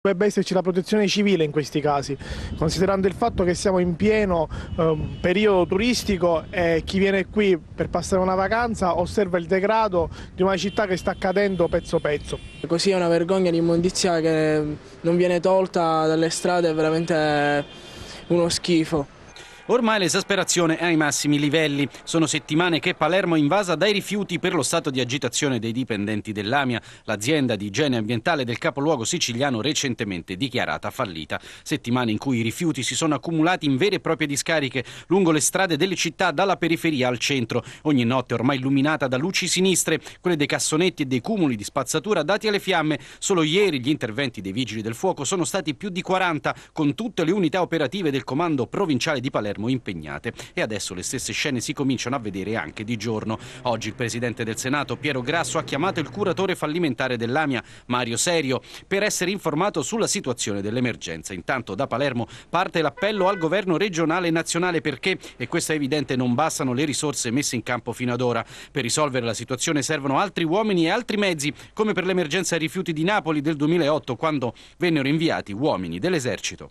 dovrebbe esserci la protezione civile in questi casi, considerando il fatto che siamo in pieno eh, periodo turistico e chi viene qui per passare una vacanza osserva il degrado di una città che sta cadendo pezzo pezzo. Così è una vergogna l'immondizia che non viene tolta dalle strade, è veramente uno schifo. Ormai l'esasperazione è ai massimi livelli. Sono settimane che Palermo è invasa dai rifiuti per lo stato di agitazione dei dipendenti dell'AMIA, l'azienda di igiene ambientale del capoluogo siciliano recentemente dichiarata fallita. Settimane in cui i rifiuti si sono accumulati in vere e proprie discariche lungo le strade delle città dalla periferia al centro. Ogni notte ormai illuminata da luci sinistre, quelle dei cassonetti e dei cumuli di spazzatura dati alle fiamme. Solo ieri gli interventi dei vigili del fuoco sono stati più di 40 con tutte le unità operative del comando provinciale di Palermo Palermo impegnate e adesso le stesse scene si cominciano a vedere anche di giorno. Oggi il presidente del Senato, Piero Grasso, ha chiamato il curatore fallimentare dell'AMIA, Mario Serio, per essere informato sulla situazione dell'emergenza. Intanto da Palermo parte l'appello al governo regionale e nazionale perché, e questo è evidente, non bastano le risorse messe in campo fino ad ora. Per risolvere la situazione servono altri uomini e altri mezzi, come per l'emergenza rifiuti di Napoli del 2008, quando vennero inviati uomini dell'esercito.